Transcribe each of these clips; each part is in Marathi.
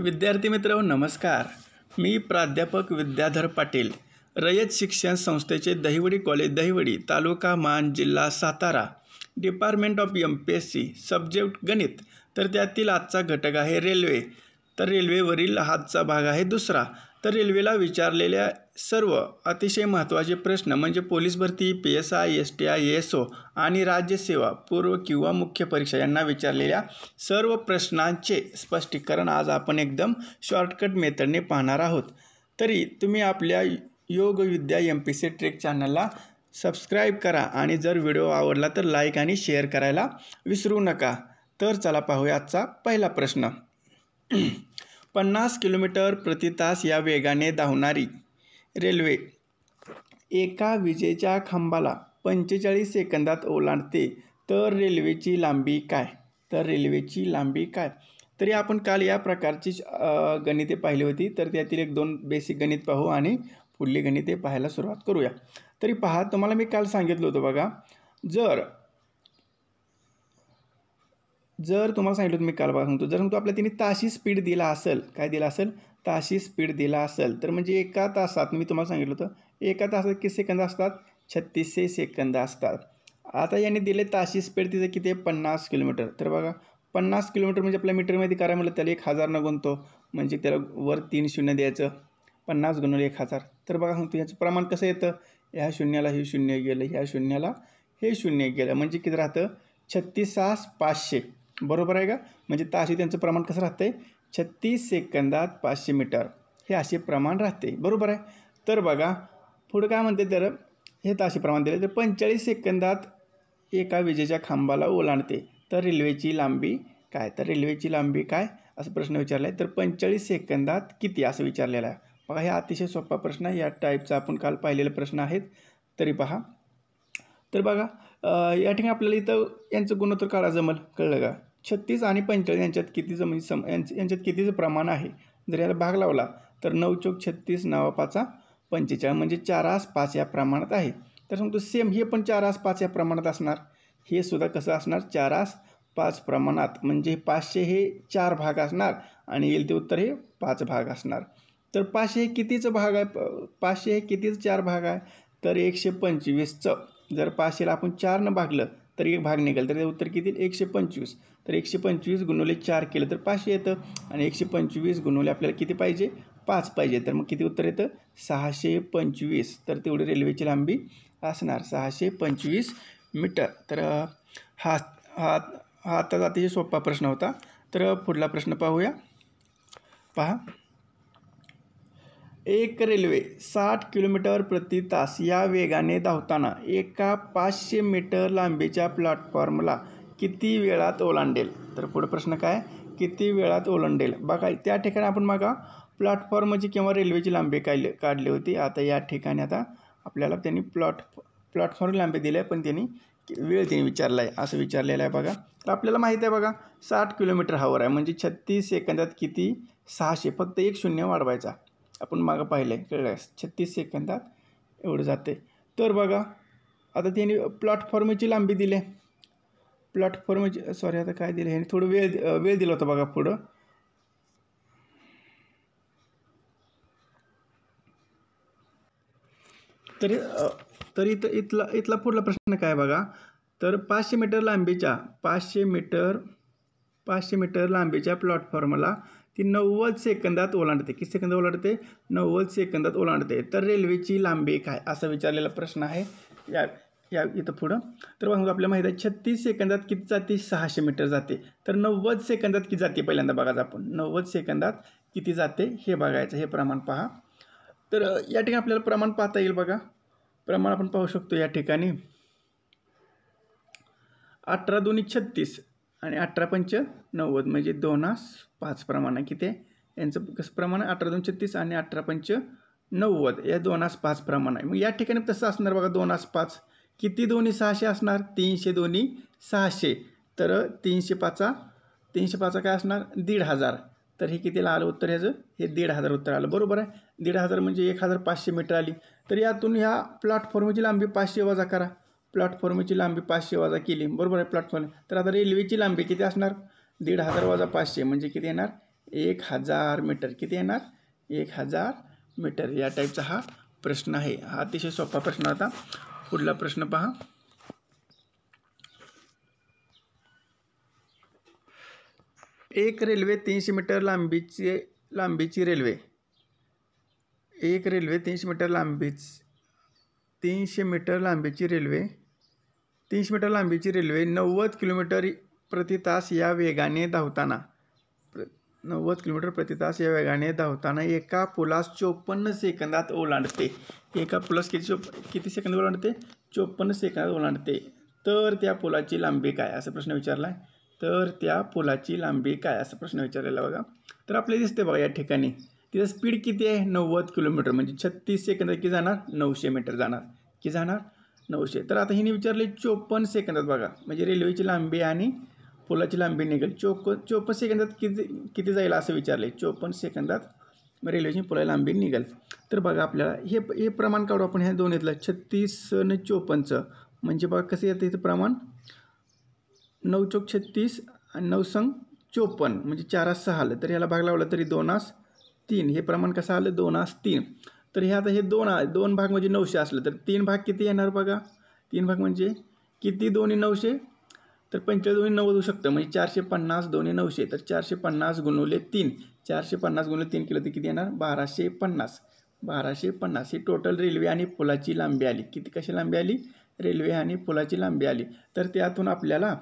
विद्यार्थी मित्र नमस्कार मी प्राध्यापक विद्याधर पाटील रयत शिक्षण संस्थेचे दहिवडी कॉलेज दहिवडी तालुका मान जिल्हा Satara department of M P S C subject गणित तर त्यातील आजचा घटक आहे रेल्वे तर रेल्वेवरील आजचा भाग आहे दुसरा तर रेल्वेला विचारलेल्या सर्व अतिशय महत्त्वाचे प्रश्न म्हणजे पोलीस भरती P S I S T I S O आणि राज्यसेवा पूर्व किंवा मुख्य परीक्षा यांना विचारलेल्या सर्व प्रश्नांचे स्पष्टीकरण आज आपण एकदम शॉर्टकट मेथडने पाहणार आहोत तरी तुम्ही आपल्या Yogvidya M P C track चॅनलला सबस्क्राईब करा आणि जर व्हिडिओ आवडला तर लाईक आणि शेअर करायला विसरू नका तर चला पाहूया आजचा पहिला प्रश्न पन्नास किलोमीटर प्रति तास या वेगाने धावणारी रेल्वे एका विजेच्या खांबाला पंचेचाळीस सेकंदात ओलांडते तर रेल्वेची लांबी काय तर रेल्वेची लांबी काय तरी आपण काल या प्रकारची गणिते पाहिली होती तर त्यातील एक दोन बेसिक गणित पाहू आणि पुढली गणिते पाहायला सुरुवात करूया तरी पहा तुम्हाला मी काल सांगितलं होतं बघा जर जर तुम्हाला सांगितलं होतं मी काल बघा सांगतो जर सांगतो आपल्या तिने ताशी स्पीड दिला असेल काय दिला असेल ताशी स्पीड दिला असेल तर म्हणजे एका तासात मी तुम्हाला सांगितलं होतं एका तासात किती सेकंद असतात छत्तीसशे सेकंद असतात आता यांनी दिले ताशी स्पीड तिचं किती आहे पन्नास किलोमीटर तर बघा पन्नास किलोमीटर म्हणजे आपल्या मीटरमध्ये काय म्हटलं त्याला एक हजार न गुणतो म्हणजे त्याला वर तीन शून्य द्यायचं पन्नास गुणवले एक हजार तर बघा सांगतो याचं प्रमाण कसं येतं ह्या शून्याला हे शून्य गेलं ह्या शून्याला हे शून्य गेलं म्हणजे किती राहतं छत्तीस पाचशे बरोबर आहे का म्हणजे ताशी त्यांचं प्रमाण कसं राहतं आहे छत्तीस सेकंदात पाचशे मीटर हे असे प्रमाण राहते बरोबर आहे तर बघा पुढं काय म्हणते तर हे तर असे प्रमाण दिले तर पंचेचाळीस सेकंदात एका विजेच्या खांबाला ओलांडते तर रेल्वेची लांबी काय तर रेल्वेची लांबी काय असा प्रश्न विचारला आहे तर पंचेचाळीस सेकंदात किती असं विचारलेलं आहे बघा हे अतिशय सोपा प्रश्न आहे या टाईपचा आपण काल पाहिलेला प्रश्न आहेत तरी पहा तर बघा या ठिकाणी आपल्याला इथं यांचं गुणोत्तर काढा जमल कळलं का छत्तीस आणि पंचेचाळीस यांच्यात कितीचं म्हणजे सम यांच्यात कितीचं प्रमाण आहे जर याला भाग लावला तर नऊ चौक छत्तीस नवा पाचा पंचेचाळीस म्हणजे चार आस पाच या प्रमाणात आहे तर सांगतो सेम हे पण चार आस पाच या प्रमाणात असणार हे सुद्धा कसं असणार चार आस पाच प्रमाणात म्हणजे पाचशे हे चार भाग असणार आणि येईल ते उत्तर हे पाच भाग असणार तर पाचशे हे कितीचं भाग आहे पाचशे हे कितीचं चार भाग आहे तर एकशे पंचवीसचं जर पाचशेला आपण चारनं भागलं तर एक भाग निघाल तर उत्तर किती एकशे पंचवीस तर एकशे पंचवीस गुणवले चार केलं तर पाचशे येतं आणि एकशे पंचवीस गुणवले आपल्याला किती पाहिजे पाच पाहिजे तर मग किती उत्तर येतं सहाशे पंचवीस तर तेवढी रेल्वेची लांबी असणार सहाशे पंचवीस मीटर तर हा हा हा आता अतिशय सोपा प्रश्न होता तर पुढला प्रश्न पाहूया पहा एक रेल्वे साठ किलोमीटर प्रति तास या वेगाने धावताना एका पाचशे मीटर लांबीच्या प्लॅटफॉर्मला किती वेळात ओलांडेल तर पुढे प्रश्न काय किती वेळात ओलांडेल बघा त्या ठिकाणी आपण बघा प्लॅटफॉर्मची किंवा रेल्वेची लांबी काढली काढली होती आता या ठिकाणी आता आपल्याला त्यांनी प्लॉट प्लॅटफॉर्म लांबी दिली आहे पण त्यांनी वेळ त्यांनी विचारला आहे असं विचारलेलं आहे बघा तर आपल्याला माहीत आहे बघा साठ किलोमीटर हवर आहे म्हणजे छत्तीस सेकंदात किती सहाशे फक्त एक शून्य वाढवायचा आपण मागं पाहिलं आहे कळलं छत्तीस सेकंदात एवढं जाते तर बघा आता त्यांनी प्लॅटफॉर्मची लांबी दिली आहे प्लॅटफॉर्मची सॉरी आता काय दिलं याने थोडं वेळ वेळ दिला होता बघा पुढं तरी तर इथं इथला इथला पुढला प्रश्न काय बघा तर पाचशे मीटर लांबीच्या पाचशे मीटर पाचशे मीटर लांबीच्या प्लॅटफॉर्मला ती नव्वद सेकंदात ओलांडते किती सेकंद ओलांडते नव्वद सेकंदात ओलांडते तर रेल्वेची लांबी काय असा विचारलेला प्रश्न आहे या या इथं पुढं तर बघा आपल्या माहीत आहे छत्तीस सेकंदात किती जाते सहाशे मीटर जाते तर नव्वद सेकंदात किती जाते पहिल्यांदा बघायचं आपण नव्वद सेकंदात किती जाते हे बघायचं हे प्रमाण पहा तर या ठिकाणी आपल्याला प्रमाण पाहता येईल बघा प्रमाण आपण पाहू शकतो या ठिकाणी अठरा दोन्ही छत्तीस आणि अठरा पंच नव्वद म्हणजे दोनास पाच प्रमाण आहे किती यांचं कसं प्रमाण आहे अठरा दोन छत्तीस आणि अठरा पंच नव्वद या दोनास पाच प्रमाण आहे मग या ठिकाणी तसं असणार बघा दोन आस पाच किती दोन्ही सहाशे असणार तीनशे दोन्ही सहाशे तर तीनशे पाचा तीनशे पाचा काय असणार दीड हजार तर हे कितीला आलं उत्तर ह्याचं हे दीड हजार उत्तर आलं बरोबर आहे दीड हजार म्हणजे एक हजार पाचशे मीटर आली तर यातून ह्या प्लॅटफॉर्मची लांबी पाचशे वजा करा प्लॅटफॉर्मची लांबी पाचशे वजा केली बरोबर आहे प्लॅटफॉर्म तर आता रेल्वेची लांबी किती असणार दीड हजार वजा पाचशे म्हणजे किती येणार एक हजार मीटर किती येणार एक हजार मीटर या टाईपचा हा प्रश्न आहे हा अतिशय सोपा प्रश्न आता पुढला प्रश्न पहा एक रेल्वे तीनशे मीटर लांबीची लांबीची रेल्वे एक रेल्वे तीनशे मीटर लांबीची तीनशे मीटर लांबीची रेल्वे तीनशे मीटर लांबीची रेल्वे नव्वद किलोमीटर प्रति तास या वेगाने धावताना प्र नव्वद किलोमीटर प्रति तास या वेगाने धावताना एका पुलास चोपन्न सेकंदात ओलांडते एका पुलास किती चोप किती सेकंद ओलांडते चोपन्न सेकंदात ओलांडते तर त्या पुलाची लांबी काय असा प्रश्न विचारला आहे तर त्या पुलाची लांबी काय असा प्रश्न विचारलेला बघा तर आपल्याला दिसते बघा या ठिकाणी तिचं स्पीड किती आहे नव्वद किलोमीटर म्हणजे छत्तीस सेकंदात किती जाणार नऊशे मीटर जाणार की जाणार नऊशे तर आता हिने विचारले चोपन्न सेकंदात बघा म्हणजे रेल्वेची लांबी आणि पुलाची लांबी निघेल चोप चोपन्न सेकंदात किती किती जाईल असं विचारले चोपन्न सेकंदात रेल्वेची पुला लांबी निघेल तर बघा आपल्याला हे हे प्रमाण काढू आपण ह्या दोन येतलं छत्तीस आणि चोपन्नचं म्हणजे बघा कसं येतं इथं प्रमाण नऊ चौक छत्तीस आणि नऊ संघ चोपन्न म्हणजे चारास सहा आलं तर याला भाग लावला तरी दोनास तीन हे प्रमाण कसं आलं दोन आस तीन तर हे आता हे दोन दोन भाग म्हणजे नऊशे असलं तर तीन भाग किती येणार बघा तीन भाग म्हणजे किती दोन्ही नऊशे तर पंचेचाळीस दोन्ही नव्वद होऊ शकतं म्हणजे चारशे पन्नास दोन्ही नऊशे तर चारशे पन्नास गुणवले तीन चारशे पन्नास गुणवले तीन किलो तर किती येणार बाराशे पन्नास बाराशे पन्नास ही टोटल रेल्वे आणि पुलाची लांबी आली किती कशी लांबी आली रेल्वे आणि पुलाची लांबी आली तर त्यातून आपल्याला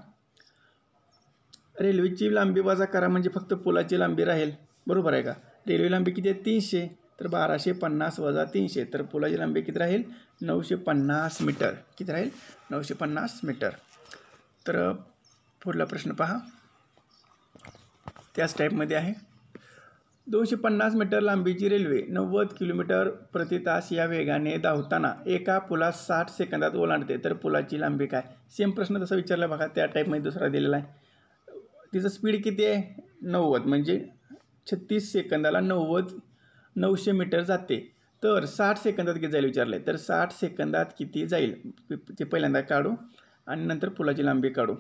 रेल्वेची लांबी वजा करा म्हणजे फक्त पुलाची लांबी राहील बरोबर आहे का रेल्वे लांबी किती आहे तीनशे तर बाराशे पन्नास वजा तीनशे तर पुलाची लांबी किती राहील नऊशे पन्नास मीटर किती राहील नऊशे पन्नास मीटर तर पुढला प्रश्न पहा त्याच टाईपमध्ये आहे दोनशे पन्नास मीटर लांबीची रेल्वे नव्वद किलोमीटर प्रति तास या वेगाने धावताना एका पुलात साठ सेकंदात ओलांडते तर पुलाची लांबी काय सेम प्रश्न तसा विचारला बघा त्या टाईपमध्ये दुसरा दिलेला आहे तिचं स्पीड किती आहे नव्वद म्हणजे छत्तीस सेकंदाला नव्वद नऊशे मीटर जाते तर साठ सेकंदात किती जाईल विचारलं आहे तर साठ सेकंदात किती जाईल ते पहिल्यांदा काढू आणि नंतर पुलाची लांबी काढू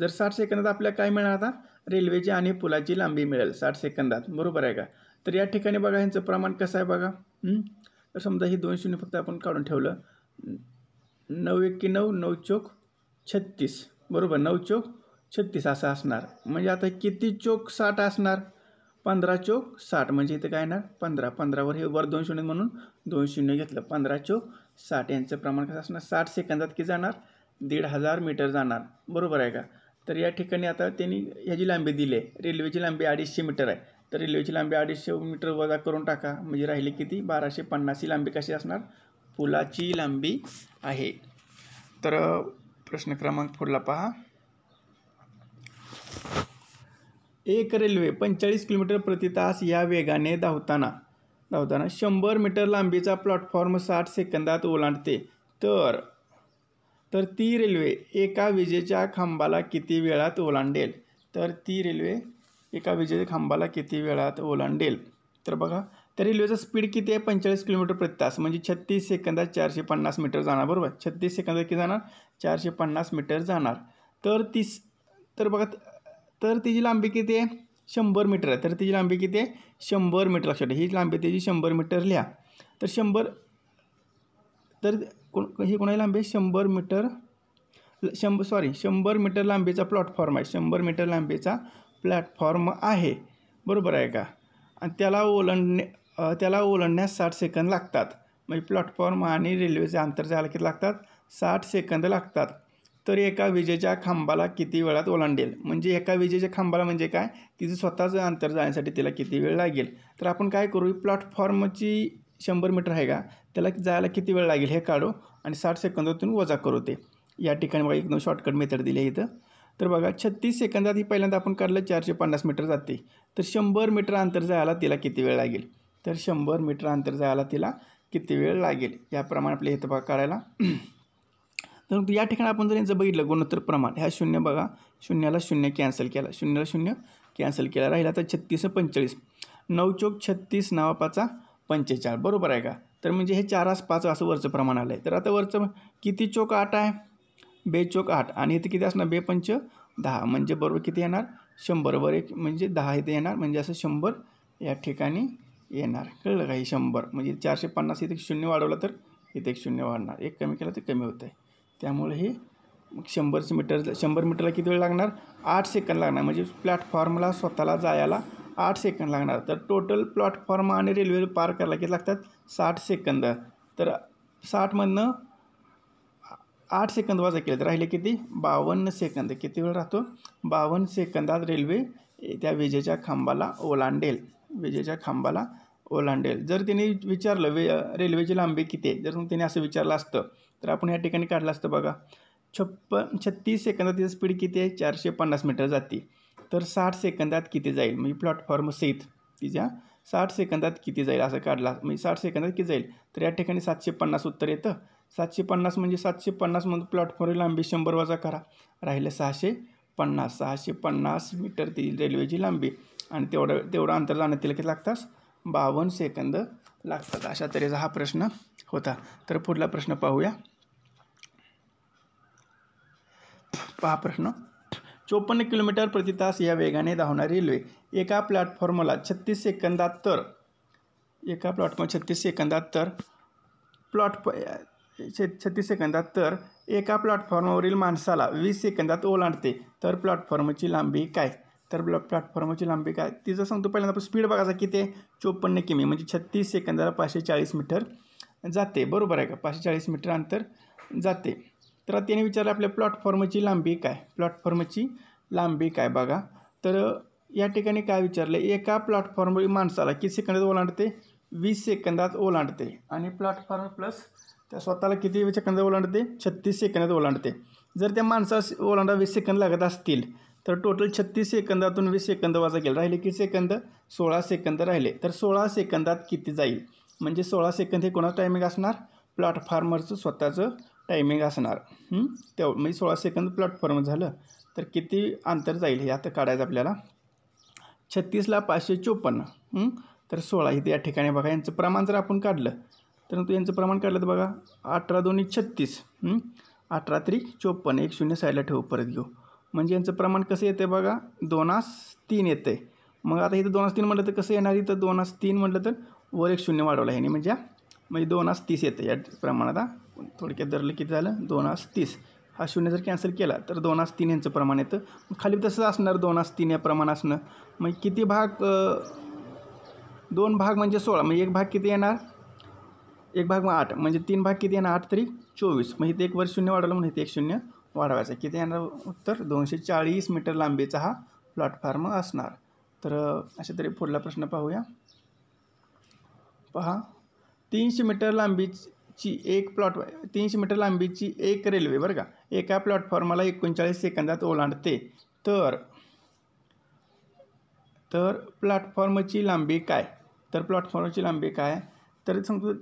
जर साठ सेकंदात आपल्याला काय मिळणार आता रेल्वेची आणि पुलाची लांबी मिळेल साठ सेकंदात बरोबर आहे का तर या ठिकाणी बघा ह्यांचं प्रमाण कसं आहे बघा तर समजा ही दोन शून्य फक्त आपण काढून ठेवलं नऊ एकी नऊ नऊ चोक छत्तीस बरोबर नऊ चोक छत्तीस असं असणार म्हणजे आता किती चोक साठ असणार पंधरा चोक साठ म्हणजे इथं काय येणार पंधरा पंधरावर हे वर दोन शून्य म्हणून दोन शून्य घेतलं पंधरा चोक साठ यांचं प्रमाण कसं असणार साठ सेकंदात की जाणार दीड हजार मीटर जाणार बरोबर आहे का तर या ठिकाणी आता त्यांनी ह्याची लांबी दिली आहे रेल्वेची लांबी अडीचशे मीटर आहे तर रेल्वेची लांबी अडीचशे मीटर वजा करून टाका म्हणजे राहिली किती बाराशे पन्नास ही लांबी कशी असणार पुलाची लांबी आहे तर प्रश्न क्रमांक पुढला पहा एक रेल्वे पंचेचाळीस किलोमीटर प्रति तास या वेगाने धावताना धावताना शंभर मीटर लांबीचा प्लॅटफॉर्म साठ सेकंदात ओलांडते तर तर ती रेल्वे एका विजेच्या खांबाला किती वेळात ओलांडेल तर ती रेल्वे एका विजेच्या खांबाला किती वेळात ओलांडेल तर बघा तर रेल्वेचा स्पीड किती आहे पंचेचाळीस किलोमीटर प्रति तास म्हणजे छत्तीस सेकंदात चारशे पन्नास मीटर जाणार बरोबर छत्तीस सेकंदात किती जाणार चारशे पन्नास मीटर जाणार तर तीस तर बघा तर तिची लांबी किती आहे शंभर मीटर आहे तर तिची लांबी किती आहे शंभर मीटर लक्षात ही लांबी त्याची शंभर मीटर लिहा तर शंभर तर कोण ही कोणाची लांबी आहे शंभर मीटर शंभर सॉरी शंभर मीटर लांबीचा प्लॅटफॉर्म आहे शंभर मीटर लांबीचा प्लॅटफॉर्म आहे बरोबर आहे का आणि त्याला ओलंडणे त्याला ओलंडण्यास साठ सेकंद लागतात म्हणजे प्लॅटफॉर्म आणि रेल्वेचे अंतर झालं किती लागतात साठ सेकंद लागतात तर एका विजेच्या खांबाला किती वेळात ओलांडेल म्हणजे एका विजेच्या खांबाला म्हणजे काय तिचं स्वतःचं अंतर जाण्यासाठी तिला किती वेळ लागेल तर आपण काय करू प्लॅटफॉर्मची शंभर मीटर आहे का त्याला जायला किती वेळ लागेल हे काढू आणि साठ सेकंदातून वजा करू ते या ठिकाणी बघा एकदम शॉर्टकट मेथड दिली आहे इथं तर बघा छत्तीस सेकंदात ही पहिल्यांदा आपण काढलं चारशे पन्नास मीटर जाते तर शंभर मीटर अंतर जायला तिला किती वेळ लागेल तर शंभर मीटर अंतर जायला तिला किती वेळ लागेल याप्रमाणे आपल्या इथं बघा काढायला मग या ठिकाणी आपण जर यांचं बघितलं गुणोत्तर प्रमाण ह्या शून्य बघा शून्याला शून्य कॅन्सल केला शून्याला शून्य कॅन्सल केला राहिला तर छत्तीस पंचेचाळीस नऊ चोक छत्तीस नावापाचा पंचेचाळीस बरोबर आहे का तर म्हणजे हे चारास पाच असं वरचं प्रमाण आलं आहे तर आता वरचं किती चोक आठ आहे बे चोक आठ आणि इथे किती असणार पंच दहा म्हणजे बरोबर किती येणार शंभर वर एक म्हणजे दहा इथे येणार म्हणजे असं शंभर या ठिकाणी येणार कळलं का हे शंभर म्हणजे चारशे पन्नास इथे शून्य वाढवलं तर इथे एक शून्य वाढणार एक कमी केलं तर कमी होतं आहे त्यामुळे हे मग शंभर मीटर शंभर मीटरला किती वेळ लागणार आठ सेकंद लागणार म्हणजे प्लॅटफॉर्मला स्वतःला जायला आठ सेकंद लागणार तर टोटल प्लॅटफॉर्म आणि रेल्वे पार करायला किती लागतात साठ सेकंद तर साठमधनं आठ सेकंद वाजा केले तर राहिले किती बावन्न सेकंद किती वेळ राहतो बावन्न सेकंदात रेल्वे त्या विजेच्या खांबाला ओलांडेल विजेच्या खांबाला ओलांडेल जर तिने विचारलं वे रेल्वेची लांबी किती आहे जर तिने असं विचारलं असतं तर आपण या ठिकाणी काढला असतं बघा छप्पन छत्तीस सेकंदात तिचं स्पीड किती आहे चारशे पन्नास मीटर जाते तर साठ सेकंदात किती जाईल म्हणजे प्लॅटफॉर्म सहित तिच्या साठ सेकंदात किती जाईल असं काढला म्हणजे साठ सेकंदात किती जाईल तर या ठिकाणी सातशे पन्नास उत्तर येतं सातशे पन्नास म्हणजे सातशे पन्नास म्हणून प्लॅटफॉर्म लांबी शंभर वजा करा राहिलं सहाशे पन्नास सहाशे पन्नास मीटर ती रेल्वेची लांबी आणि तेवढं तेवढं अंतर जाण्यात तिला किती लागतात बावन्न सेकंद लागतात अशा तऱ्हेचा हा प्रश्न होता तर पुढला प्रश्न पाहूया पहा प्रश्न चोपन्न किलोमीटर प्रति तास या वेगाने धावणारी रेल्वे एका प्लॅटफॉर्मला छत्तीस सेकंदात तर एका प्लॉटफॉर्म छत्तीस सेकंदात तर प्लॉट छत्तीस सेकंदात तर एका प्लॅटफॉर्मवरील माणसाला वीस सेकंदात ओलांडते तर प्लॅटफॉर्मची लांबी काय तर ब्लॉ प्लॅटफॉर्मची लांबी काय तिचं सांगतो पहिल्यांदा आपण स्पीड बघायचा किती ते चोपन्न किमी म्हणजे छत्तीस सेकंदाला पाचशे चाळीस मीटर जाते बरोबर आहे का पाचशे चाळीस मीटर अंतर जाते तर त्याने विचारलं आपल्या प्लॅटफॉर्मची लांबी काय प्लॅटफॉर्मची लांबी काय बघा तर या ठिकाणी काय विचारलं एका प्लॅटफॉर्मवर माणसाला किती सेकंदात ओलांडते वीस सेकंदात ओलांडते आणि प्लॅटफॉर्म प्लस त्या स्वतःला किती सेकंदात ओलांडते छत्तीस सेकंदात ओलांडते जर त्या माणसाला ओलांडा वीस सेकंद लागत असतील तर टोटल छत्तीस सेकंदातून वीस सेकंद वाजा गेला राहिले किती सेकंद सोळा सेकंद राहिले तर सोळा सेकंदात किती जाईल म्हणजे सोळा सेकंद हे कोणाचं टायमिंग असणार प्लॅटफॉर्मरचं स्वतःचं टायमिंग असणार तेव्हा म्हणजे सोळा सेकंद प्लॅटफॉर्म झालं तर किती अंतर जाईल हे आता काढायचं आपल्याला छत्तीसला पाचशे चोपन्न तर सोळा इथे या ठिकाणी बघा यांचं प्रमाण जर आपण काढलं तर तू यांचं प्रमाण काढलं तर बघा अठरा दोन्ही छत्तीस अठरा तरी चोपन्न एक शून्य साईडला ठेवू परत घेऊ म्हणजे यांचं प्रमाण कसं येतं बघा दोनास तीन येतं आहे मग आता इथं दोनास तीन म्हटलं तर कसं येणार इथं दोनास तीन म्हटलं तर वर एक शून्य वाढवलं ह्याने म्हणजे म्हणजे दोनास तीस येतं या प्रमाणात आता थोडक्यात धरलं किती झालं आस तीस हा शून्य जर कॅन्सल केला तर आस तीन यांचं प्रमाण येतं खाली तसंच असणार आस तीन या प्रमाण असणं मग किती भाग दोन भाग म्हणजे सोळा मग एक भाग किती येणार एक भाग मग आठ म्हणजे तीन भाग किती येणार आठ तरी चोवीस मग इथे एक वर शून्य वाढवलं म्हणून इथे एक शून्य वाढवायचं किती येणार उत्तर दोनशे चाळीस मीटर लांबीचा हा प्लॅटफॉर्म असणार तर अशा तरी पुढला प्रश्न पाहूया पहा तीनशे मीटर लांबीच ची एक प्लॉट तीनशे मीटर लांबीची एक रेल्वे बरं का एका प्लॅटफॉर्मला एकोणचाळीस सेकंदात ओलांडते तर तर प्लॅटफॉर्मची लांबी काय तर प्लॅटफॉर्मची लांबी काय तर सांगतो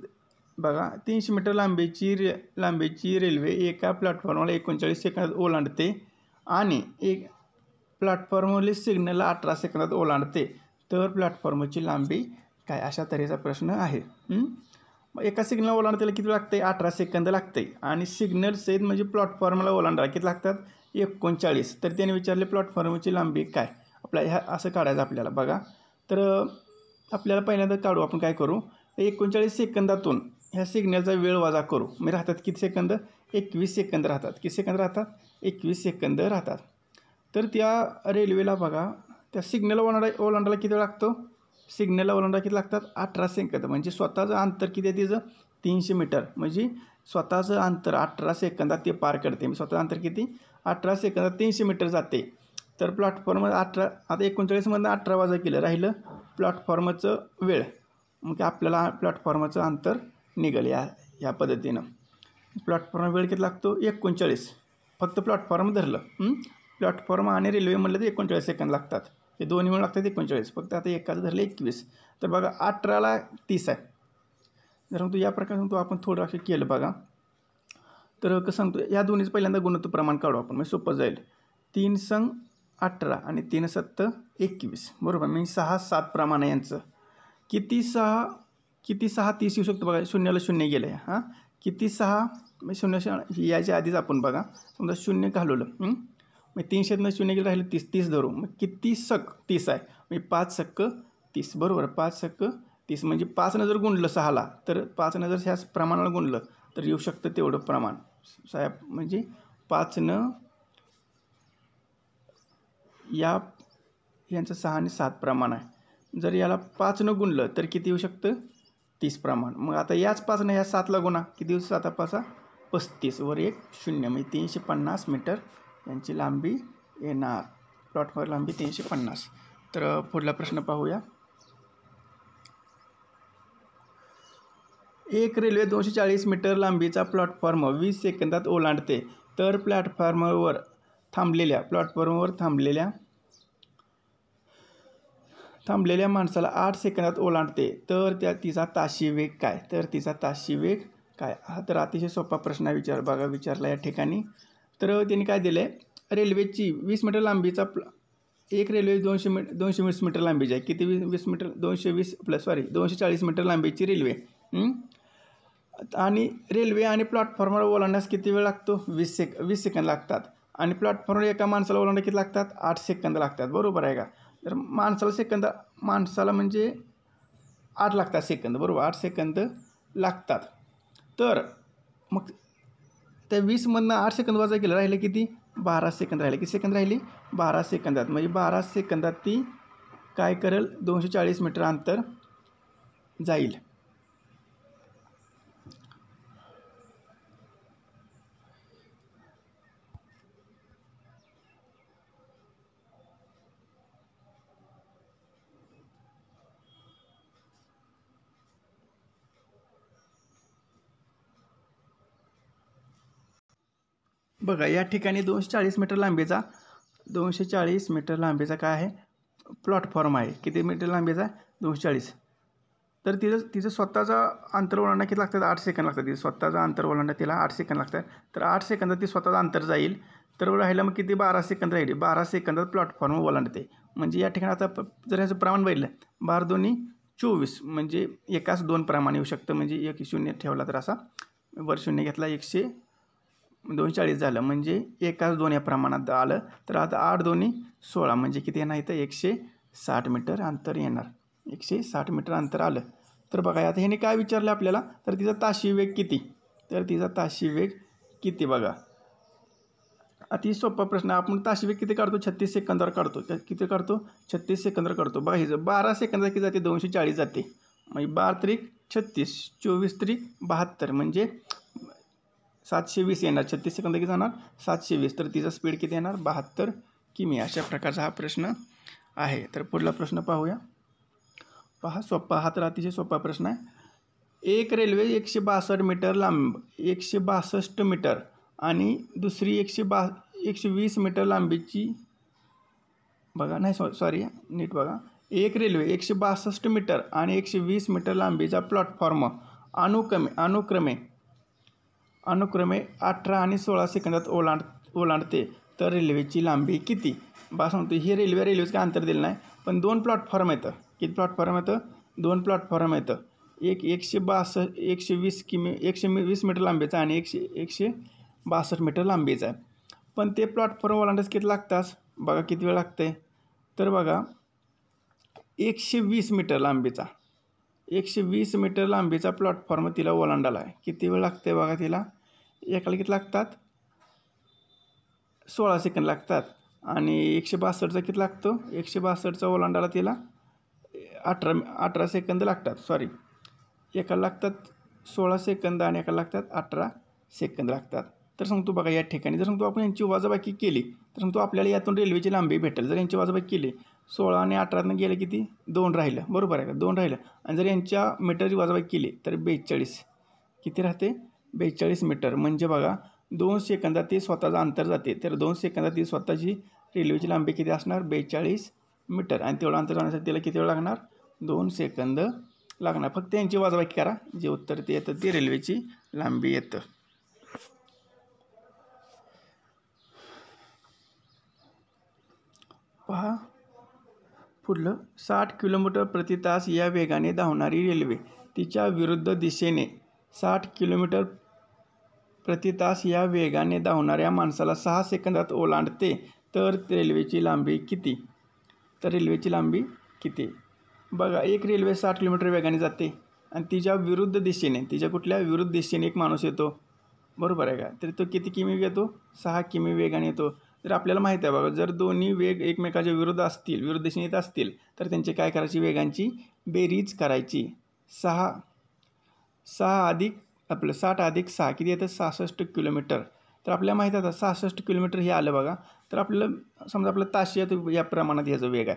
बघा तीनशे मीटर लांबीची रे लांबीची रेल्वे एका प्लॅटफॉर्मला एकोणचाळीस सेकंदात ओलांडते आणि एक प्लॅटफॉर्मवरील सिग्नल अठरा सेकंदात ओलांडते तर प्लॅटफॉर्मची लांबी काय अशा तऱ्हेचा प्रश्न आहे मग एका सिग्नल ओलांडा त्याला किती लागतं आहे अठरा सेकंद लागतं आहे आणि सिग्नल सहित म्हणजे प्लॅटफॉर्मला ओलांडायला किती लागतात एकोणचाळीस तर त्याने विचारले प्लॅटफॉर्मची लांबी काय आपल्या ह्या असं काढायचं आपल्याला बघा तर आपल्याला पहिल्यांदा काढू आपण काय करू एकोणचाळीस सेकंदातून ह्या सिग्नलचा वेळ वाजा करू म्हणजे राहतात किती सेकंद एकवीस सेकंद राहतात किती सेकंद राहतात एकवीस सेकंद राहतात तर त्या रेल्वेला बघा त्या सिग्नल ओलांडा ओलांडाला किती लागतो सिग्नल ओलांडा किती लागतात अठरा सेकंद म्हणजे स्वतःचं अंतर किती आहे तिचं तीनशे मीटर म्हणजे स्वतःचं अंतर अठरा सेकंदात ते पार करते म्हणजे स्वतःचं अंतर किती अठरा सेकंदात तीनशे मीटर जाते तर प्लॅटफॉर्म अठरा आता एकोणचाळीसमधनं अठरा वाजा केलं राहिलं प्लॅटफॉर्मचं वेळ मग आपल्याला प्लॅटफॉर्मचं अंतर निघेल या ह्या पद्धतीनं प्लॅटफॉर्म वेळ किती लागतो एकोणचाळीस फक्त प्लॅटफॉर्म धरलं प्लॅटफॉर्म आणि रेल्वे म्हटलं तर एकोणचाळीस सेकंद लागतात हे दोन्ही मिळून लागतात एकोणचाळीस फक्त आता एकाचं धरले एकवीस तर बघा अठराला तीस आहे जर सांगतो या प्रकारे सांगतो आपण थोडं असं केलं बघा तर कसं सांगतो या दोन्हीचं पहिल्यांदा गुणत्व प्रमाण काढू आपण म्हणजे सोपं जाईल तीन संग अठरा आणि तीन सत्त एकवीस बरोबर म्हणजे सहा सात प्रमाण आहे यांचं किती सहा किती सहा तीस येऊ शकतो बघा शून्याला शून्य गेलं आहे हां किती सहा म्हणजे शून्य शून्य याच्या आधीच आपण बघा समजा शून्य घालवलं मग न शून्य केलं राहिलं तीस तीस धरू मग किती सक तीस आहे म्हणजे पाच सक्क तीस बरोबर पाच सक्क तीस म्हणजे पाचनं जर गुणलं सहाला तर पाचनं जर ह्याच प्रमाणाला गुणलं तर येऊ शकतं तेवढं प्रमाण साहेब म्हणजे पाचनं या यांचं सहा आणि सात प्रमाण आहे जर याला पाचनं गुणलं तर किती येऊ शकतं तीस प्रमाण मग आता याच पाचनं या सातला गुणा किती दिवस आता पाचा पस्तीस वर एक शून्य म्हणजे तीनशे पन्नास मीटर यांची लांबी येणार प्लॉटवर लांबी तीनशे पन्नास तर पुढला प्रश्न पाहूया एक रेल्वे दोनशे चाळीस मीटर लांबीचा प्लॅटफॉर्म वीस सेकंदात ओलांडते तर प्लॅटफॉर्मवर थांबलेल्या प्लॅटफॉर्मवर थांबलेल्या थांबलेल्या माणसाला आठ सेकंदात ओलांडते तर त्या तिचा ताशी वेग काय तर तिचा ताशी वेग काय हा तर अतिशय सोपा प्रश्न विचार बघा विचारला या ठिकाणी तर त्यांनी काय दिलं आहे रेल्वेची वीस मीटर लांबीचा प्ल एक रेल्वे दोनशे मी दोनशे वीस मीटर लांबीची आहे किती वीस वीस मीटर दोनशे वीस प्लस सॉरी दोनशे चाळीस मीटर लांबीची रेल्वे आणि रेल्वे आणि प्लॅटफॉर्मवर ओलांडण्यास किती वेळ लागतो वीस सेक वीस सेकंद लागतात आणि प्लॅटफॉर्मवर एका माणसाला ओलांडा किती लागतात आठ सेकंद लागतात बरोबर आहे का तर माणसाला सेकंद माणसाला म्हणजे आठ लागतात सेकंद बरोबर आठ सेकंद लागतात तर मग त्या वीसमधनं आठ सेकंद वाजा केलं राहिलं किती बारा सेकंद राहिले किती सेकंद राहिली बारा सेकंदात म्हणजे बारा सेकंदात ती काय करेल दोनशे चाळीस मीटर अंतर जाईल बघा या ठिकाणी दोनशे चाळीस मीटर लांबीचा दोनशे चाळीस मीटर लांबीचा काय आहे प्लॅटफॉर्म आहे किती मीटर लांबीचा दोनशे चाळीस तर तिचं तिचं स्वतःचा अंतर ओलांडा किती लागतात आठ सेकंद लागतात तिथं स्वतःचा अंतर ओलांडा तिला आठ सेकंद लागतात तर आठ सेकंदात ती स्वतःचं अंतर जाईल तर राहिलं मग किती बारा सेकंद राहिले बारा सेकंदात प्लॅटफॉर्म ओलांडते म्हणजे या ठिकाणी आता जर ह्याचं प्रमाण बघितलं बारा दोन्ही चोवीस म्हणजे एकाच दोन प्रमाण येऊ शकतं म्हणजे एक शून्य ठेवला तर असा वर शून्य घेतला एकशे दोन चाळीस झालं म्हणजे एकाच दोन या प्रमाणात आलं तर आता आठ दोन्ही सोळा म्हणजे किती येणार इथं एकशे साठ मीटर अंतर येणार एकशे साठ मीटर अंतर आलं तर बघा आता ह्याने काय विचारलं आपल्याला तर तिचा ताशी वेग किती तर तिचा ताशी वेग किती बघा अति सोपा प्रश्न आपण ताशी वेग किती काढतो छत्तीस सेकंदावर काढतो किती काढतो छत्तीस सेकंदावर काढतो बघा हिचं बारा सेकंदा किती जाते दोनशे चाळीस जाते म्हणजे बारा त्रिक छत्तीस चोवीस तरी बहात्तर म्हणजे सातशे वीस येणार छत्तीस सेकंद किती जाणार सातशे वीस तर तिचा स्पीड किती येणार बहात्तर किमी अशा प्रकारचा हा प्रश्न आहे तर पुढला प्रश्न पाहूया पहा सोपा हा तर अतिशय सोपा प्रश्न आहे एक रेल्वे एकशे बासष्ट मीटर लांब एकशे बासष्ट मीटर आणि दुसरी एकशे बा एकशे वीस मीटर लांबीची बघा नाही सॉ सॉरी नीट बघा एक रेल्वे एकशे बासष्ट मीटर आणि एकशे वीस मीटर लांबीचा प्लॅटफॉर्म अनुक्रमे अनुक्रमे अनुक्रमे अठरा आणि सोळा सेकंदात ओलांड ओलांडते तर रेल्वेची लांबी किती बा सांगतो ही रेल्वे रेल्वेचं काय अंतर दिलं नाही पण दोन प्लॅटफॉर्म येतं किती प्लॅटफॉर्म येतं दोन प्लॅटफॉर्म येतं एक एकशे बासष्ट एकशे वीस किमी एकशे वीस मीटर लांबीचा आणि एकशे एकशे बासष्ट मीटर लांबीचा आहे पण ते प्लॅटफॉर्म ओलांडायचं किती लागतास बघा किती वेळ लागते तर बघा एकशे वीस मीटर लांबीचा एकशे वीस मीटर लांबीचा प्लॅटफॉर्म तिला ओलांडाला आहे किती वेळ लागते बघा तिला एकाला किती लागतात सोळा सेकंद लागतात आणि एकशे बासष्टचा किती लागतो एकशे बासष्टचा ओलांडाला तिला अठरा अठरा सेकंद लागतात सॉरी एकाला लागतात सोळा सेकंद आणि एकाला लागतात अठरा सेकंद लागतात तर सांगतो बघा या ठिकाणी जर सांगतो आपण यांची वाजाबाकी केली तर सांगतो आपल्याला यातून रेल्वेची लांबी भेटेल जर यांची वाजाबाकी केली सोळा आणि अठरातनं गेलं किती दोन राहिलं बरोबर आहे का दोन राहिलं आणि जर यांच्या मीटरची वाजाबाकी केली तर बेचाळीस किती राहते बेचाळीस मीटर म्हणजे बघा दोन सेकंदात ती स्वतःचं अंतर जाते तर दोन सेकंदात ती स्वतःची रेल्वेची लांबी किती असणार बेचाळीस मीटर आणि तेवढं अंतर जाण्यासाठी तिला किती वेळ लागणार दोन सेकंद लागणार फक्त यांची वाजवाकी करा जे उत्तर ते येतं ती रेल्वेची लांबी येतं पहा पुढलं साठ किलोमीटर प्रति तास या वेगाने धावणारी रेल्वे तिच्या विरुद्ध दिशेने साठ किलोमीटर प्रति तास या वेगाने धावणाऱ्या माणसाला सहा सेकंदात ओलांडते तर रेल्वेची लांबी किती तर रेल्वेची लांबी किती बघा एक रेल्वे साठ किलोमीटर वेगाने जाते आणि तिच्या विरुद्ध दिशेने तिच्या कुठल्या विरुद्ध दिशेने एक माणूस येतो बरोबर आहे का तर तो किती किमी येतो सहा किमी वेगाने येतो तर आपल्याला माहीत आहे बघा जर दोन्ही वेग एकमेकाच्या विरुद्ध असतील विरुद्ध दिशेने येत असतील तर त्यांची काय करायची वेगांची बेरीज करायची सहा सहा अधिक आपलं साठ अधिक सहा किती येतं सहासष्ट किलोमीटर तर आपल्याला माहीत आता सहासष्ट किलोमीटर हे आलं बघा तर आपलं समजा आपलं आहे या प्रमाणात याचा वेग आहे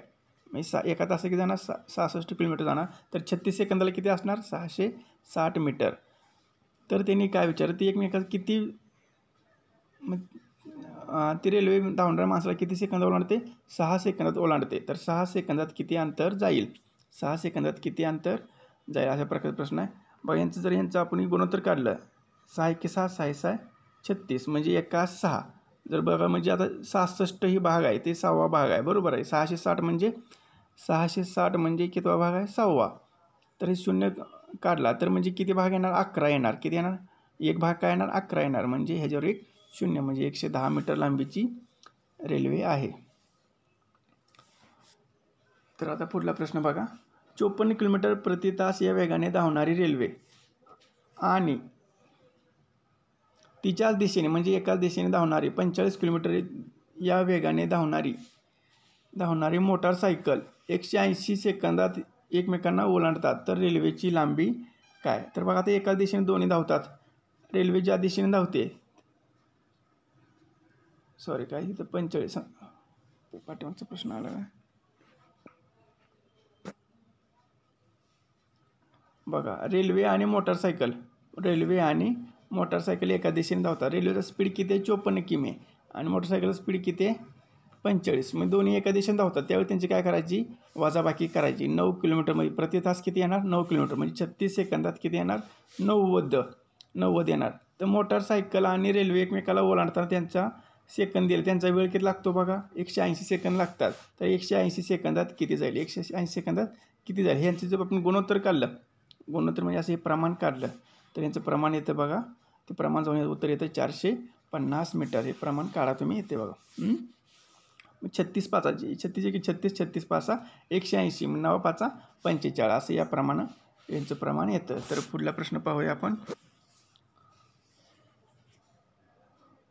म्हणजे सा एका तास किती जाणार सा सहासष्ट किलोमीटर जाणार तर छत्तीस सेकंदाला किती असणार सहाशे साठ मीटर तर त्यांनी काय विचारलं ती एकमेकात किती ती रेल्वे धावणाऱ्या माणसाला किती सेकंद ओलांडते सहा सेकंदात ओलांडते तर सहा सेकंदात किती अंतर जाईल सहा सेकंदात किती अंतर जाईल अशा प्रकारचा प्रश्न आहे बघा यांचं जर यांचं आपण गुणोत्तर काढलं सहा एक सहा सहा सहा छत्तीस म्हणजे एका सहा जर बघा म्हणजे आता सहासष्ट ही भाग आहे ते सहावा भाग आहे बरोबर आहे सहाशे साठ म्हणजे सहाशे साठ म्हणजे कितवा भाग आहे सहावा तर हे शून्य काढला तर म्हणजे किती भाग येणार अकरा येणार किती येणार एक भाग काय येणार अकरा येणार म्हणजे ह्याच्यावर एक शून्य म्हणजे एकशे दहा मीटर लांबीची रेल्वे आहे तर आता पुढला प्रश्न बघा चोपन्न किलोमीटर प्रति तास या वेगाने धावणारी रेल्वे आणि तिच्याच दिशेने म्हणजे एकाच दिशेने धावणारी पंचेचाळीस किलोमीटर या वेगाने धावणारी धावणारी मोटारसायकल एकशे ऐंशी सेकंदात एकमेकांना ओलांडतात तर रेल्वेची लांबी काय तर बघा ते एकाच दिशेने दोन्ही धावतात रेल्वे ज्या दिशेने धावते सॉरी काय इथं पंचेचाळीस पाठीमागचा प्रश्न आला का बघा रेल्वे आणि मोटरसायकल रेल्वे आणि मोटारसायकल एका दिशेने धावतात रेल्वेचा स्पीड किती आहे चोपन्न किमी आणि मोटरसायकलचा स्पीड किती आहे पंचेचाळीस म्हणजे दोन्ही एका दिशेने धावतात त्यावेळी त्यांची काय करायची वजाबाकी करायची नऊ किलोमीटरमध्ये प्रति तास किती येणार नऊ किलोमीटर म्हणजे छत्तीस सेकंदात किती येणार नव्वद नव्वद येणार तर मोटारसायकल आणि रेल्वे एकमेकाला ओलांडताना त्यांचा सेकंद दिला त्यांचा वेळ किती लागतो बघा एकशे ऐंशी सेकंद लागतात तर एकशे ऐंशी सेकंदात किती जाईल एकशे ऐंशी सेकंदात किती जाईल ह्यांचं जर आपण गुणोत्तर काढलं गुणोत्तर म्हणजे असं हे प्रमाण काढलं तर यांचं प्रमाण येतं बघा ते प्रमाण जाऊन उत्तर येतं चारशे पन्नास मीटर हे प्रमाण काढा तुम्ही येते बघा छत्तीस पाचा छत्तीस एक छत्तीस छत्तीस पाचा एकशे ऐंशी नवा पाचा पंचेचाळीस असं या प्रमाण यांचं प्रमाण येतं तर पुढला प्रश्न पाहूया आपण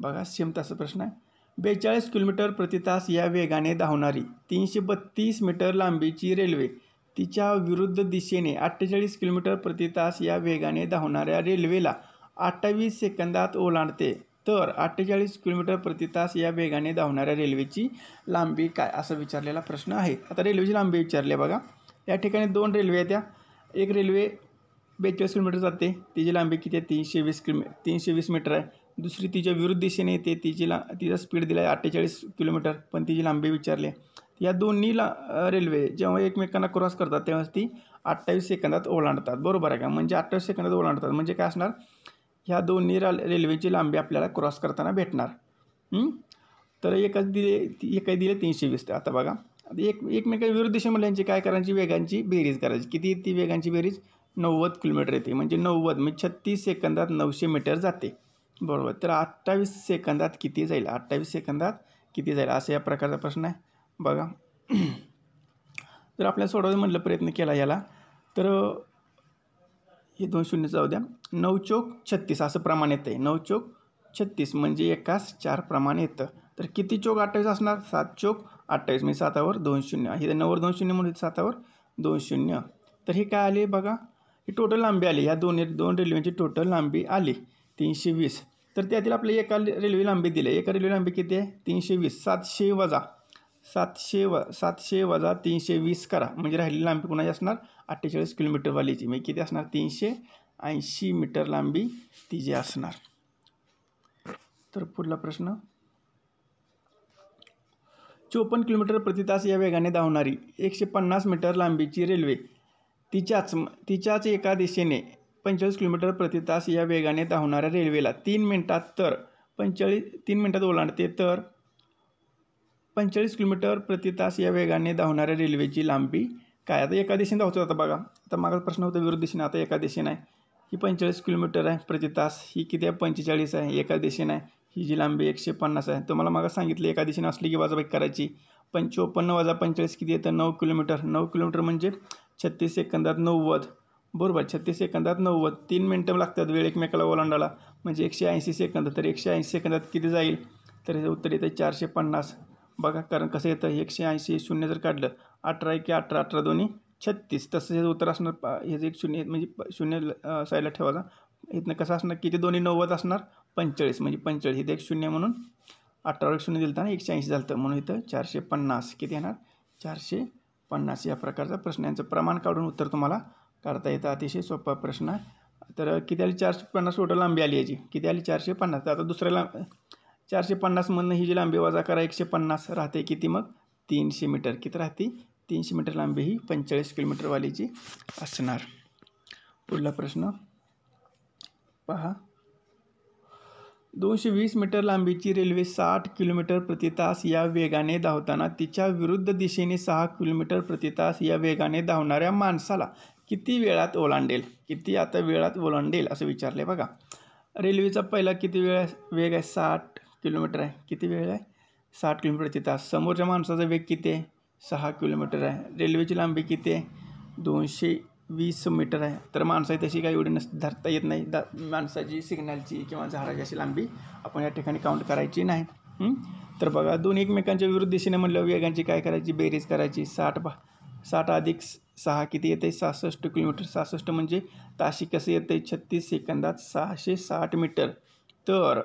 बघा सेम तसा प्रश्न आहे बेचाळीस किलोमीटर प्रति तास या वेगाने धावणारी तीनशे बत्तीस मीटर लांबीची रेल्वे तिच्या विरुद्ध दिशेने अठ्ठेचाळीस किलोमीटर प्रति तास या वेगाने धावणाऱ्या रेल्वेला अठ्ठावीस सेकंदात ओलांडते तर अठ्ठेचाळीस किलोमीटर प्रति तास या वेगाने धावणाऱ्या रेल्वेची लांबी काय असा विचारलेला प्रश्न आहे आता रेल्वेची लांबी विचारली बघा या ठिकाणी दोन रेल्वे आहेत त्या एक रेल्वे बेचाळीस किलोमीटर जाते तिची लांबी किती आहे तीनशे वीस किलोमी तीनशे वीस मीटर आहे दुसरी तिच्या विरुद्ध दिशेने येते तिची ला तिचा स्पीड दिला आहे अठ्ठेचाळीस किलोमीटर पण तिची लांबी विचारली या दोन्ही ला रेल्वे जेव्हा एकमेकांना क्रॉस करतात तेव्हाच ती अठ्ठावीस सेकंदात ओलांडतात बरोबर आहे का म्हणजे अठ्ठावीस सेकंदात ओलांडतात म्हणजे काय असणार ह्या दोन्ही रा रेल्वेची लांबी आपल्याला क्रॉस करताना भेटणार तर एकाच दिले एकच दिले तीनशे वीस आता बघा एक एकमेका विरुद्ध दिशेमध्ये काय करायची वेगांची बेरीज करायची किती ती वेगांची बेरीज नव्वद किलोमीटर येते म्हणजे नव्वद म्हणजे छत्तीस सेकंदात नऊशे मीटर जाते बरोबर तर अठ्ठावीस सेकंदात किती जाईल अठ्ठावीस सेकंदात किती जाईल असा या प्रकारचा प्रश्न आहे बघा जर आपल्याला सोडवायचं म्हटलं प्रयत्न केला याला तर हे दोन शून्य जाऊ द्या नऊ चोक छत्तीस असं प्रमाण येतं आहे नऊ चोक छत्तीस म्हणजे एकाच चार प्रमाण येतं तर किती चोक अठ्ठावीस असणार सात चोक अठ्ठावीस म्हणजे सातावर दोन शून्य हे नऊवर दोन शून्य म्हणजे सातावर दोन शून्य तर हे काय आले बघा ही टोटल लांबी आली ह्या दोन दोन रेल्वेची टोटल लांबी आली तीनशे वीस तर त्यातील आपल्या एका रेल्वे लांबी दिली एका रेल्वे लांबी किती आहे तीनशे वीस सातशे वजा सातशे व सातशे वजा तीनशे वीस करा म्हणजे राहिलेली लांबी कुणाची असणार अठ्ठेचाळीस किलोमीटरवालीची म्हणजे किती असणार तीनशे ऐंशी मीटर लांबी ती जी असणार तर पुढला प्रश्न चोपन्न किलोमीटर प्रति तास या वेगाने धावणारी एकशे पन्नास मीटर लांबीची रेल्वे तिच्याच तिच्याच एका दिशेने पंचेचाळीस किलोमीटर प्रति तास या वेगाने धावणाऱ्या रेल्वेला तीन मिनटात तर पंचेचाळीस तीन मिनटात ओलांडते तर पंचेचाळीस किलोमीटर प्रति तास या वेगाने धावणाऱ्या रेल्वेची लांबी काय आता एका दिशेने धावतो आता बघा आता मागचा प्रश्न होता विरुद्ध दिशेने आता एका दिशेने आहे ही पंचेचाळीस किलोमीटर आहे प्रति तास ही किती आहे पंचेचाळीस आहे एका दिशेने आहे ही जी लांबी एकशे पन्नास आहे तुम्हाला मागा सांगितलं एका दिशेने असली की वाजाबाई करायची पंचोपन्न वाजा पंचेचाळीस किती येतं नऊ किलोमीटर नऊ किलोमीटर म्हणजे छत्तीस सेकंदात नव्वद बरोबर छत्तीस सेकंदात नव्वद तीन मिनटं लागतात वेळ एकमेकाला ओलांडाला म्हणजे एकशे ऐंशी सेकंद तर एकशे ऐंशी सेकंदात किती जाईल तर उत्तर येतं चारशे पन्नास बघा कारण कसं येतं एकशे ऐंशी शून्य जर काढलं अठरा एक अठरा अठरा दोन्ही छत्तीस तसं हे उत्तर असणार पा हे एक शून्य म्हणजे शून्य साईडला ठेवायचा इथनं कसं असणार किती दोन्ही नव्वद असणार पंचेचाळीस म्हणजे पंचेचाळीस इथं एक शून्य म्हणून अठरावर एक शून्य दिलं तर एकशे ऐंशी झालं म्हणून इथं चारशे पन्नास किती येणार चारशे पन्नास या प्रकारचा प्रश्न यांचं प्रमाण काढून उत्तर तुम्हाला काढता येतं अतिशय सोपा प्रश्न आहे तर किती आली चारशे पन्नास टोटल लांबी आली याची किती आली चारशे पन्नास तर आता दुसऱ्या लांब चारशे पन्नासमधनं ही जी लांबी वजा करा एकशे पन्नास राहते किती मग तीनशे मीटर किती राहते तीनशे मीटर लांबी ही पंचेचाळीस किलोमीटरवालीची असणार पुढला प्रश्न पहा दोनशे वीस मीटर लांबीची रेल्वे साठ किलोमीटर प्रति तास या वेगाने धावताना तिच्या विरुद्ध दिशेने सहा किलोमीटर प्रति तास या वेगाने धावणाऱ्या माणसाला किती वेळात ओलांडेल किती आता वेळात ओलांडेल असं विचारले बघा रेल्वेचा पहिला किती वेळ वेग आहे साठ किलोमीटर आहे किती वेळ आहे साठ किलोमीटर प्रति तास समोरच्या माणसाचा वेग किती आहे सहा किलोमीटर आहे रेल्वेची लांबी किती आहे दोनशे वीस मीटर आहे तर माणसं तशी काही एवढी नस धरता येत नाही दा माणसाची सिग्नलची किंवा झाडाची अशी लांबी आपण या ठिकाणी काउंट करायची नाही तर बघा दोन एकमेकांच्या विरुद्ध दिशेने म्हणलं वेगांची काय करायची बेरीज करायची साठ बा साठ अधिक सहा किती येते सहासष्ट किलोमीटर सहासष्ट म्हणजे ताशी कसं येते छत्तीस सेकंदात सहाशे साठ मीटर तर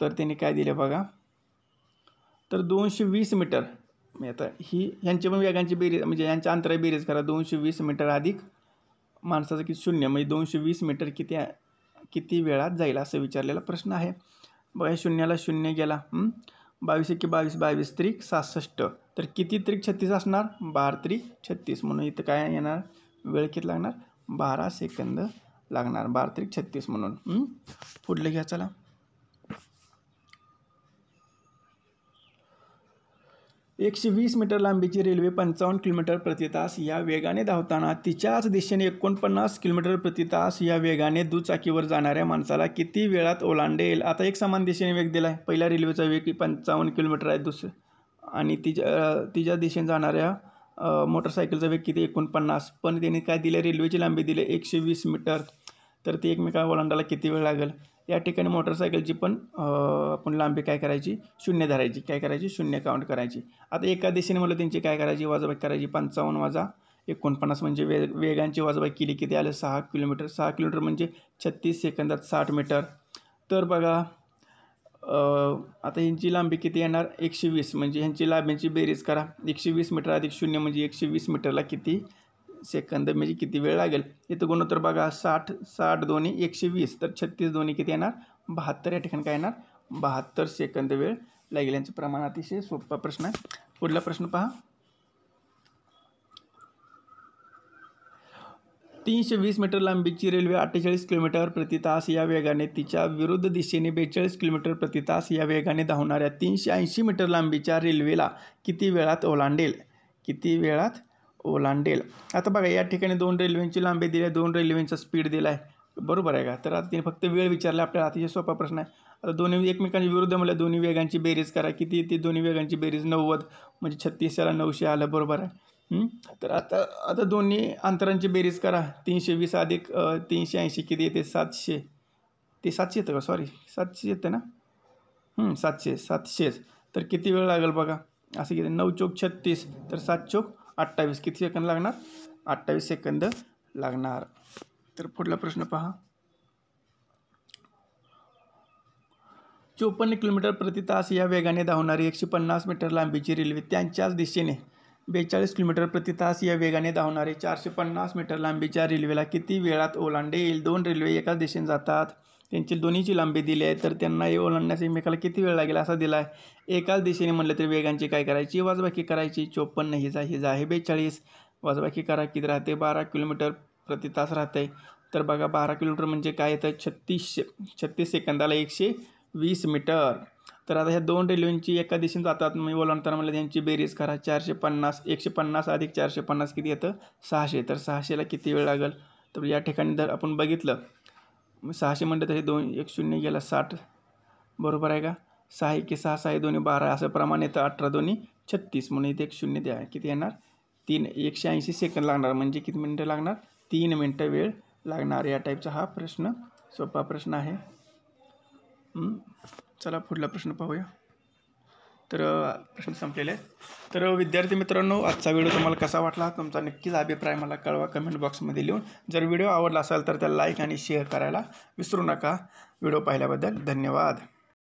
तर त्यांनी काय दिले बघा तर दोनशे वीस मीटर म्हणजे आता ही ह्यांची पण वेगांची बेरीज म्हणजे यांच्या अंतराय बेरीज करा दोनशे वीस मीटर अधिक माणसाचं की शून्य म्हणजे दोनशे वीस मीटर किती किती वेळात जाईल असं विचारलेला प्रश्न आहे बघा शून्याला शून्य गेला बावीस एके बावीस बावीस त्रिक सहासष्ट तर किती त्रिक छत्तीस असणार बारा त्रिक छत्तीस म्हणून इथं काय येणार वेळ किती लागणार बारा सेकंद लागणार बारा त्रिक छत्तीस म्हणून पुढलं घ्या चला एकशे वीस मीटर लांबीची रेल्वे पंचावन्न किलोमीटर प्रतितास या वेगाने धावताना तिच्याच दिशेने एकोणपन्नास किलोमीटर प्रतितास या वेगाने दुचाकीवर जाणाऱ्या माणसाला किती वेळात ओलांडेल आता एक समान दिशेने वेग दिला आहे पहिल्या रेल्वेचा वेग पंचावन्न किलोमीटर आहे दुसरं आणि तिच्या तिच्या दिशेने जाणाऱ्या मोटरसायकलचा वेग किती एकोणपन्नास पण त्याने काय दिले रेल्वेची लांबी दिली एकशे वीस मीटर तर ती एकमेका ओलांडायला किती वेळ लागेल या ठिकाणी मोटरसायकलची पण आपण लांबी काय करायची शून्य धरायची काय करायची शून्य काउंट करायची आता एका दिशेने मला त्यांची काय करायची वाजाबाई करायची पंचावन्न वाजा एकोणपन्नास म्हणजे वे वेगांची वाजाबाई केली किती आलं सहा किलोमीटर सहा किलोमीटर म्हणजे छत्तीस सेकंदात साठ मीटर तर बघा आता ह्यांची लांबी किती येणार एकशे वीस म्हणजे ह्यांची लांबींची बेरीज करा एकशे वीस मीटर अधिक शून्य म्हणजे एकशे वीस मीटरला किती सेकंद म्हणजे किती वेळ लागेल इथं गुणोत्तर बघा साठ साठ दोन्ही एकशे वीस तर छत्तीस दोन्ही किती येणार बहात्तर या ठिकाणी काय येणार बहात्तर सेकंद वेळ लागेल यांचं प्रमाण अतिशय सोपा प्रश्न आहे पुढला प्रश्न पहा तीनशे वीस मीटर लांबीची रेल्वे अठ्ठेचाळीस किलोमीटर प्रति तास या वेगाने तिच्या विरुद्ध दिशेने बेचाळीस किलोमीटर प्रति तास या वेगाने धावणाऱ्या तीनशे ऐंशी मीटर लांबीच्या रेल्वेला किती वेळात ओलांडेल किती वेळात ओलांडेल आता बघा या ठिकाणी दोन रेल्वेंची लांबी दिली आहे दोन रेल्वेंचा स्पीड दिला आहे बरोबर आहे का तर आता तिने फक्त वेळ विचारला आपल्याला अतिशय सोपा प्रश्न आहे आता दोन्ही एकमेकांच्या विरुद्ध म्हटलं दोन्ही वेगांची बेरीज करा किती ती दोन्ही वेगांची बेरीज नव्वद म्हणजे छत्तीस याला नऊशे आलं बरोबर आहे तर आता आता दोन्ही अंतरांची बेरीज करा तीनशे वीस अधिक तीनशे ऐंशी किती येते सातशे ते सातशे येतं का सॉरी सातशे येतं ना सातशे सातशेच तर किती वेळ लागेल बघा असं किती नऊ चोक छत्तीस तर सात चौक अठ्ठावीस किती सेकंद लागणार अठ्ठावीस सेकंद लागणार तर पुढला प्रश्न पहा चोपन्न किलोमीटर प्रति तास या वेगाने धावणारी एकशे पन्नास मीटर लांबीची रेल्वे त्यांच्याच दिशेने बेचाळीस किलोमीटर प्रति तास या वेगाने धावणारे चारशे पन्नास मीटर लांबीच्या रेल्वेला किती वेळात ओलांडेल दोन रेल्वे एकाच दिशेने जातात त्यांची दोन्हीची लांबी दिली आहे तर त्यांना हे ओलांडण्यास एकमेकाला किती वेळ लागेल असा दिला आहे एकाच दिशेने म्हटलं तरी वेगांची काय करायची वाजबाकी करायची चोपन्न हिजा हिजा आहे बेचाळीस वाजबाकी करा किती राहते बारा किलोमीटर प्रति तास राहते तर बघा बारा किलोमीटर म्हणजे काय येतं छत्तीसशे छत्तीस सेकंदाला एकशे वीस मीटर तर आता ह्या दोन रेल्वेंची एका दिशेने जातात मी ओलांडताना म्हणलं त्यांची बेरीज करा चारशे पन्नास एकशे पन्नास अधिक चारशे पन्नास किती येतं सहाशे तर सहाशेला किती वेळ लागेल तर या ठिकाणी जर आपण बघितलं सहाशे म्हटलं तरी हे दोन एक शून्य गेला साठ बरोबर आहे का सहा एक सहा सहा दोन्ही बारा असं प्रमाण येतं अठरा दोन्ही छत्तीस म्हणून इथे एक शून्य द्या किती येणार तीन एकशे ऐंशी सेकंद लागणार म्हणजे किती मिनटं लागणार तीन मिनटं वेळ लागणार या टाईपचा हा प्रश्न सोपा प्रश्न आहे चला पुढला प्रश्न पाहूया तर प्रश्न संपलेले आहेत तर विद्यार्थी मित्रांनो आजचा व्हिडिओ तुम्हाला कसा वाटला तुमचा नक्कीच अभिप्राय मला कळवा कमेंट बॉक्समध्ये लिहून जर व्हिडिओ आवडला असेल तर त्याला लाईक आणि शेअर करायला विसरू नका व्हिडिओ पाहिल्याबद्दल धन्यवाद